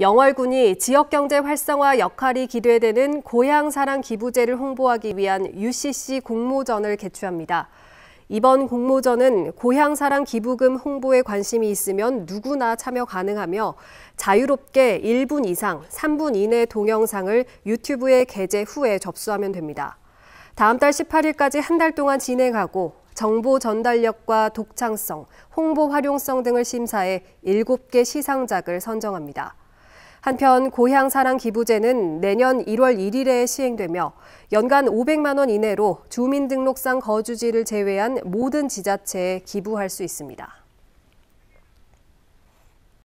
영월군이 지역경제 활성화 역할이 기대되는 고향사랑 기부제를 홍보하기 위한 UCC 공모전을 개최합니다. 이번 공모전은 고향사랑 기부금 홍보에 관심이 있으면 누구나 참여 가능하며 자유롭게 1분 이상 3분 이내 동영상을 유튜브에 게재 후에 접수하면 됩니다. 다음 달 18일까지 한 달 동안 진행하고 정보 전달력과 독창성, 홍보 활용성 등을 심사해 7개 시상작을 선정합니다. 한편 고향사랑기부제는 내년 1월 1일에 시행되며 연간 500만 원 이내로 주민등록상 거주지를 제외한 모든 지자체에 기부할 수 있습니다.